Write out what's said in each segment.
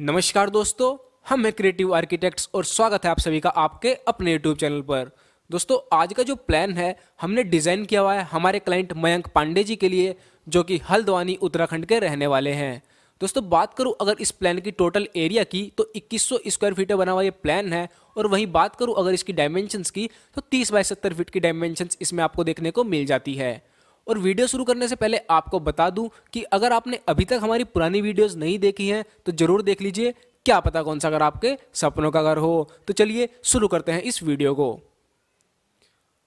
नमस्कार दोस्तों हम हैं क्रिएटिव आर्किटेक्ट्स और स्वागत है आप सभी का आपके अपने यूट्यूब चैनल पर दोस्तों आज का जो प्लान है हमने डिज़ाइन किया हुआ है हमारे क्लाइंट मयंक पांडे जी के लिए जो कि हल्द्वानी उत्तराखंड के रहने वाले हैं दोस्तों बात करूं अगर इस प्लान की टोटल एरिया की तो 2100 स्क्वायर फीट बना हुआ ये प्लान है और वहीं बात करूं अगर इसकी डायमेंशंस की तो 30 बाई 70 फीट की डायमेंशंस इसमें आपको देखने को मिल जाती है और वीडियो शुरू करने से पहले आपको बता दूं कि अगर आपने अभी तक हमारी पुरानी वीडियोस नहीं देखी हैं तो ज़रूर देख लीजिए क्या पता कौन सा घर आपके सपनों का घर हो तो चलिए शुरू करते हैं इस वीडियो को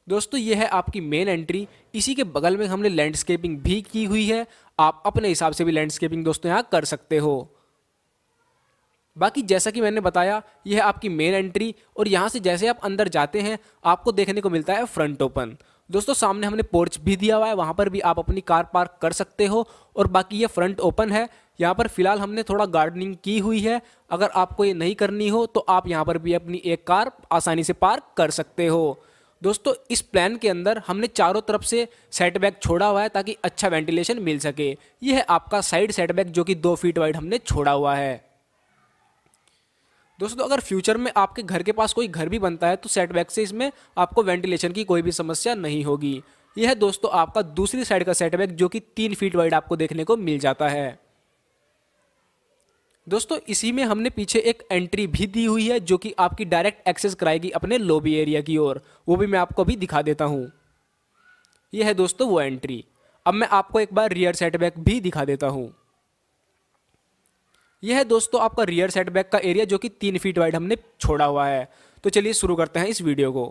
दोस्तों यह है आपकी मेन एंट्री इसी के बगल में हमने लैंडस्केपिंग भी की हुई है आप अपने हिसाब से भी लैंडस्केपिंग दोस्तों यहाँ कर सकते हो बाकी जैसा कि मैंने बताया यह है आपकी मेन एंट्री और यहाँ से जैसे आप अंदर जाते हैं आपको देखने को मिलता है फ्रंट ओपन दोस्तों सामने हमने पोर्च भी दिया हुआ है वहाँ पर भी आप अपनी कार पार्क कर सकते हो और बाकी ये फ्रंट ओपन है यहाँ पर फिलहाल हमने थोड़ा गार्डनिंग की हुई है अगर आपको ये नहीं करनी हो तो आप यहाँ पर भी अपनी एक कार आसानी से पार्क कर सकते हो दोस्तों इस प्लान के अंदर हमने चारों तरफ से सेटबैक छोड़ा हुआ है ताकि अच्छा वेंटिलेशन मिल सके ये है आपका साइड सेटबैक जो कि दो फीट वाइड हमने छोड़ा हुआ है दोस्तों तो अगर फ्यूचर में आपके घर के पास कोई घर भी बनता है तो सेटबैक से इसमें आपको वेंटिलेशन की कोई भी समस्या नहीं होगी यह है दोस्तों आपका दूसरी साइड का सेटबैक जो कि तीन फीट वाइड आपको देखने को मिल जाता है दोस्तों इसी में हमने पीछे एक एंट्री भी दी हुई है जो कि आपकी डायरेक्ट एक्सेस कराएगी अपने लोबी एरिया की ओर वो भी मैं आपको अभी दिखा देता हूँ यह है दोस्तों वो एंट्री अब मैं आपको एक बार रियर सेटबैक भी दिखा देता हूँ यह है दोस्तों आपका रियर सेटबैक का एरिया जो कि तीन फीट वाइड हमने छोड़ा हुआ है तो चलिए शुरू करते हैं इस वीडियो को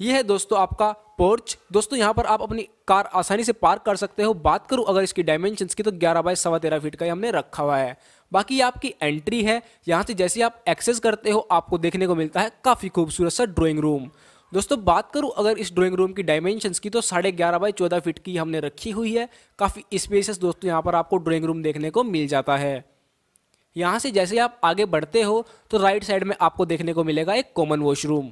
यह है दोस्तों आपका पोर्च दोस्तों यहाँ पर आप अपनी कार आसानी से पार्क कर सकते हो बात करूँ अगर इसकी डायमेंशन की तो ग्यारह बाय सवा तेरह फीट का ही हमने रखा हुआ है बाकी ये आपकी एंट्री है यहाँ से जैसे आप एक्सेस करते हो आपको देखने को मिलता है काफ़ी खूबसूरत सा ड्राइंग रूम दोस्तों बात करूँ अगर इस ड्राइंग रूम की डायमेंशंस की तो साढ़े ग्यारह बाई चौदह फीट की हमने रखी हुई है काफ़ी स्पेसियस दोस्तों यहाँ पर आपको ड्राइंग रूम देखने को मिल जाता है यहाँ से जैसे आप आगे बढ़ते हो तो राइट साइड में आपको देखने को मिलेगा एक कॉमन वॉशरूम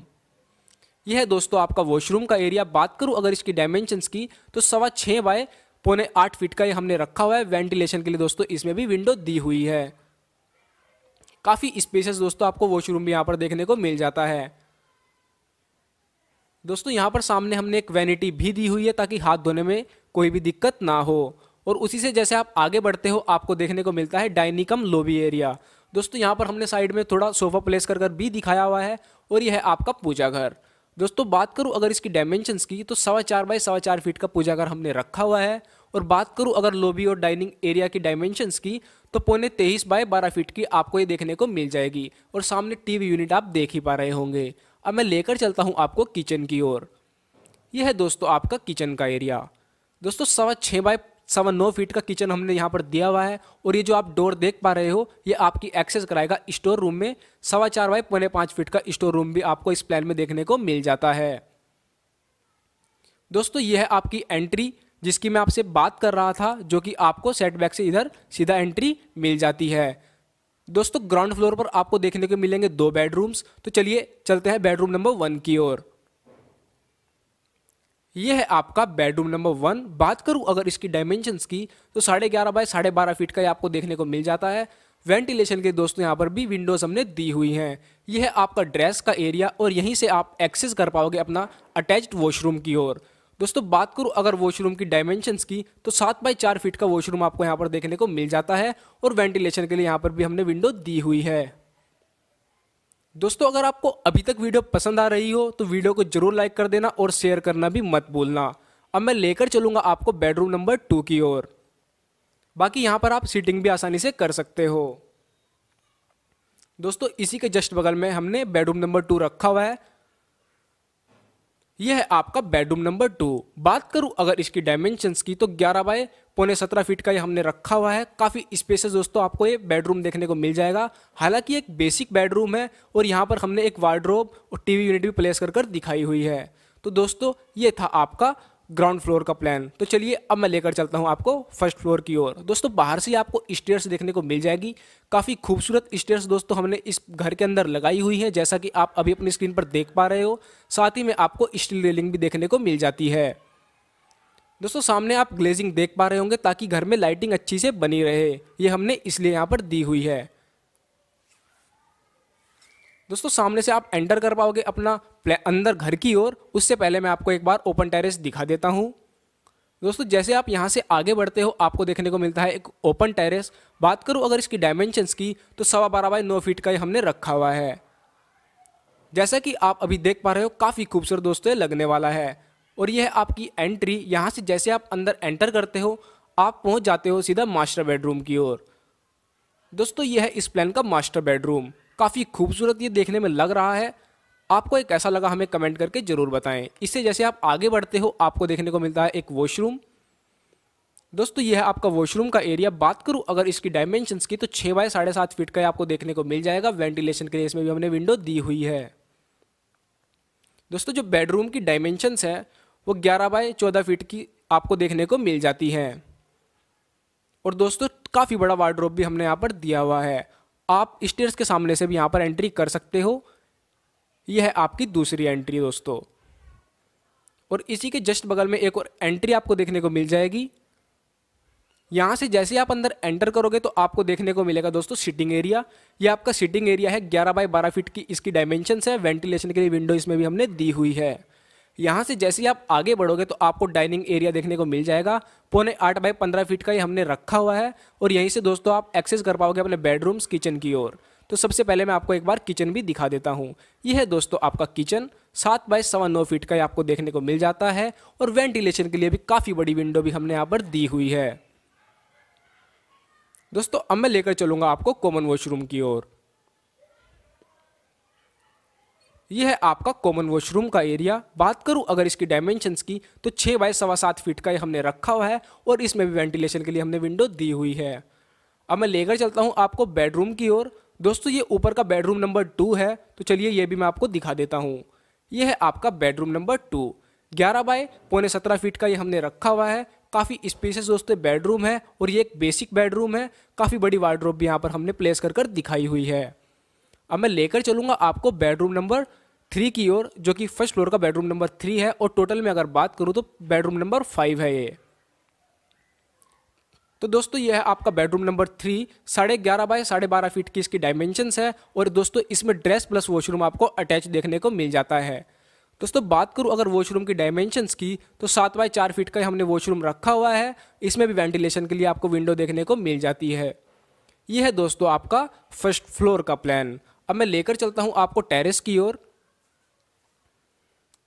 यह है दोस्तों आपका वॉशरूम का एरिया बात करूँ अगर इसकी डायमेंशंस की तो सवा छः बाय पौने आठ फीट का ये हमने रखा हुआ है वेंटिलेशन के लिए दोस्तों इसमें भी विंडो दी हुई है काफ़ी स्पेसियस दोस्तों आपको वॉशरूम भी यहाँ पर देखने को मिल जाता है दोस्तों यहाँ पर सामने हमने एक वैनिटी भी दी हुई है ताकि हाथ धोने में कोई भी दिक्कत ना हो और उसी से जैसे आप आगे बढ़ते हो आपको देखने को मिलता है डाइनिकम लोबी एरिया दोस्तों यहाँ पर हमने साइड में थोड़ा सोफा प्लेस कर कर भी दिखाया हुआ है और यह है आपका पूजा घर दोस्तों बात करूँ अगर इसकी डायमेंशन की तो सवा चार बाई सवा चार फीट का पूजा घर हमने रखा हुआ है और बात करूँ अगर लोबी और डाइनिंग एरिया की डायमेंशन की तो पौने तेईस बाय बारह फीट की आपको ये देखने को मिल जाएगी और सामने टी यूनिट आप देख ही पा रहे होंगे अब मैं लेकर चलता हूँ आपको किचन की ओर यह है दोस्तों आपका किचन का एरिया दोस्तों सवा छः बाय सवा नौ फीट का किचन हमने यहाँ पर दिया हुआ है और ये जो आप डोर देख पा रहे हो ये आपकी एक्सेस कराएगा स्टोर रूम में सवा चार बाई पौने पाँच फीट का स्टोर रूम भी आपको इस प्लान में देखने को मिल जाता है दोस्तों ये है आपकी एंट्री जिसकी मैं आपसे बात कर रहा था जो कि आपको सेटबैक से इधर सीधा एंट्री मिल जाती है दोस्तों ग्राउंड फ्लोर पर आपको देखने को मिलेंगे दो बेडरूम्स तो चलिए चलते हैं बेडरूम नंबर वन की ओर ये है आपका बेडरूम नंबर वन बात करूँ अगर इसकी डायमेंशंस की तो साढ़े ग्यारह बाय साढ़े बारह फीट का ये आपको देखने को मिल जाता है वेंटिलेशन के दोस्तों यहाँ पर भी विंडोज़ हमने दी हुई हैं यह है आपका ड्रेस का एरिया और यहीं से आप एक्सेस कर पाओगे अपना अटैच्ड वॉशरूम की ओर दोस्तों बात करूँ अगर वॉशरूम की डायमेंशंस की तो सात बाई चार फीट का वॉशरूम आपको यहाँ पर देखने को मिल जाता है और वेंटिलेशन के लिए यहाँ पर भी हमने विंडो दी हुई है दोस्तों अगर आपको अभी तक वीडियो पसंद आ रही हो तो वीडियो को जरूर लाइक कर देना और शेयर करना भी मत भूलना अब मैं लेकर चलूंगा आपको बेडरूम नंबर टू की ओर बाकी यहां पर आप सीटिंग भी आसानी से कर सकते हो दोस्तों इसी के जस्ट बगल में हमने बेडरूम नंबर टू रखा हुआ है यह है आपका बेडरूम नंबर टू बात करूं अगर इसकी डायमेंशंस की तो 11 बाय पौने सत्रह फीट का ये हमने रखा हुआ है काफ़ी स्पेसेस दोस्तों आपको ये बेडरूम देखने को मिल जाएगा हालांकि एक बेसिक बेडरूम है और यहाँ पर हमने एक वार्ड्रोब और टीवी यूनिट भी प्लेस कर कर दिखाई हुई है तो दोस्तों ये था आपका ग्राउंड फ्लोर का प्लान तो चलिए अब मैं लेकर चलता हूँ आपको फर्स्ट फ्लोर की ओर दोस्तों बाहर से आपको स्टेयर्स देखने को मिल जाएगी काफ़ी खूबसूरत स्टेयर्स दोस्तों हमने इस घर के अंदर लगाई हुई है जैसा कि आप अभी अपनी स्क्रीन पर देख पा रहे हो साथ ही में आपको स्टील रेलिंग भी देखने को मिल जाती है दोस्तों सामने आप ग्लेजिंग देख पा रहे होंगे ताकि घर में लाइटिंग अच्छी से बनी रहे ये हमने इसलिए यहाँ पर दी हुई है दोस्तों सामने से आप एंटर कर पाओगे अपना अंदर घर की ओर उससे पहले मैं आपको एक बार ओपन टेरेस दिखा देता हूँ दोस्तों जैसे आप यहाँ से आगे बढ़ते हो आपको देखने को मिलता है एक ओपन टेरेस बात करूँ अगर इसकी डायमेंशंस की तो सवा बारह बाई नौ फीट का ही हमने रखा हुआ है जैसा कि आप अभी देख पा रहे हो काफ़ी खूबसूरत दोस्तों लगने वाला है और यह आपकी एंट्री यहाँ से जैसे आप अंदर एंटर करते हो आप पहुँच जाते हो सीधा मास्टर बेडरूम की ओर दोस्तों यह है इस प्लान का मास्टर बेडरूम काफ़ी खूबसूरत ये देखने में लग रहा है आपको एक ऐसा लगा हमें कमेंट करके ज़रूर बताएं इससे जैसे आप आगे बढ़ते हो आपको देखने को मिलता है एक वॉशरूम दोस्तों यह है आपका वॉशरूम का एरिया बात करूं अगर इसकी डायमेंशंस की तो छः बाय साढ़े सात फीट का आपको देखने को मिल जाएगा वेंटिलेशन के लिए इसमें भी हमने विंडो दी हुई है दोस्तों जो बेडरूम की डायमेंशंस है वो 11 बाय 14 फीट की आपको देखने को मिल जाती है और दोस्तों काफ़ी बड़ा वार्ड्रोप भी हमने यहाँ पर दिया हुआ है आप स्टेयर्स के सामने से भी यहाँ पर एंट्री कर सकते हो यह है आपकी दूसरी एंट्री दोस्तों और इसी के जस्ट बगल में एक और एंट्री आपको देखने को मिल जाएगी यहाँ से जैसे आप अंदर एंटर करोगे तो आपको देखने को मिलेगा दोस्तों सिटिंग एरिया ये आपका सिटिंग एरिया है 11 बाय 12 फीट की इसकी डायमेंशन है वेंटिलेशन के लिए विंडो इसमें भी हमने दी हुई है यहाँ से जैसे ही आप आगे बढ़ोगे तो आपको डाइनिंग एरिया देखने को मिल जाएगा पौने आठ बाई पंद्रह फीट का ही हमने रखा हुआ है और यहीं से दोस्तों आप एक्सेस कर पाओगे अपने बेडरूम्स किचन की ओर तो सबसे पहले मैं आपको एक बार किचन भी दिखा देता हूँ यह है दोस्तों आपका किचन सात बाय सवा नौ फीट का ही आपको देखने को मिल जाता है और वेंटिलेशन के लिए भी काफ़ी बड़ी विंडो भी हमने यहाँ पर दी हुई है दोस्तों अब मैं लेकर चलूँगा आपको कॉमन वॉशरूम की ओर यह है आपका कॉमन वॉशरूम का एरिया बात करूं अगर इसकी डायमेंशंस की तो छः बाय सवा सात फीट का ये हमने रखा हुआ है और इसमें भी वेंटिलेशन के लिए हमने विंडो दी हुई है अब मैं लेकर चलता हूं आपको बेडरूम की ओर दोस्तों ये ऊपर का बेडरूम नंबर टू है तो चलिए ये भी मैं आपको दिखा देता हूँ ये है आपका बेडरूम नंबर टू ग्यारह बाय पौने सत्रह फीट का ये हमने रखा हुआ है काफ़ी स्पेसियस दोस्तों बेडरूम है और ये एक बेसिक बेडरूम है काफ़ी बड़ी वार्ड्रोप भी यहाँ पर हमने प्लेस कर कर दिखाई हुई है अब मैं लेकर चलूँगा आपको बेडरूम नंबर थ्री की ओर जो कि फर्स्ट फ्लोर का बेडरूम नंबर थ्री है और टोटल में अगर बात करूँ तो बेडरूम नंबर फाइव है ये तो दोस्तों यह है आपका बेडरूम नंबर थ्री साढ़े ग्यारह बाय साढ़े बारह फीट की इसकी डायमेंशन है और दोस्तों इसमें ड्रेस प्लस वॉशरूम आपको अटैच देखने को मिल जाता है दोस्तों बात करूँ अगर वॉशरूम की डायमेंशंस की तो सात बाय चार फीट का हमने वॉशरूम रखा हुआ है इसमें भी वेंटिलेशन के लिए आपको विंडो देखने को मिल जाती है ये है दोस्तों आपका फर्स्ट फ्लोर का प्लान अब मैं लेकर चलता हूं आपको टेरेस की ओर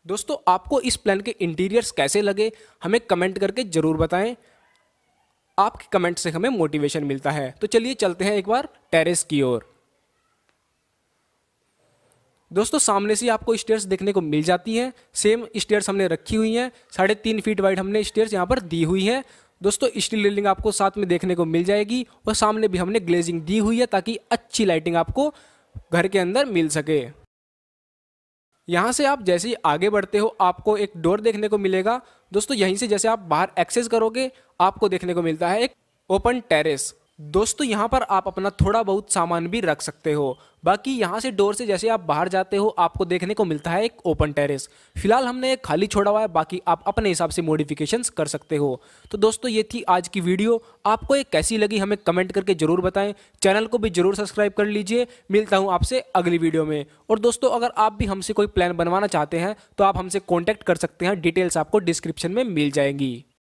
दोस्तों आपको इस प्लान के इंटीरियर्स कैसे लगे हमें कमेंट करके ज़रूर बताएं आपके कमेंट से हमें मोटिवेशन मिलता है तो चलिए चलते हैं एक बार टेरेस की ओर दोस्तों सामने से आपको स्टेयर्स देखने को मिल जाती हैं सेम स्टेयर्स हमने रखी हुई हैं साढ़े तीन फीट वाइड हमने स्टेयर्स यहाँ पर दी हुई हैं दोस्तों स्टील रेलिंग आपको साथ में देखने को मिल जाएगी और सामने भी हमने ग्लेजिंग दी हुई है ताकि अच्छी लाइटिंग आपको घर के अंदर मिल सके यहाँ से आप जैसे ही आगे बढ़ते हो आपको एक डोर देखने को मिलेगा दोस्तों यहीं से जैसे आप बाहर एक्सेस करोगे आपको देखने को मिलता है एक ओपन टेरेस दोस्तों यहाँ पर आप अपना थोड़ा बहुत सामान भी रख सकते हो बाकी यहाँ से डोर से जैसे आप बाहर जाते हो आपको देखने को मिलता है एक ओपन टेरेस फिलहाल हमने एक खाली छोड़ा हुआ है बाकी आप अपने हिसाब से मॉडिफिकेशंस कर सकते हो तो दोस्तों ये थी आज की वीडियो आपको ये कैसी लगी हमें कमेंट करके ज़रूर बताएं चैनल को भी ज़रूर सब्सक्राइब कर लीजिए मिलता हूँ आपसे अगली वीडियो में और दोस्तों अगर आप भी हमसे कोई प्लान बनवाना चाहते हैं तो आप हमसे कॉन्टैक्ट कर सकते हैं डिटेल्स आपको डिस्क्रिप्शन में मिल जाएंगी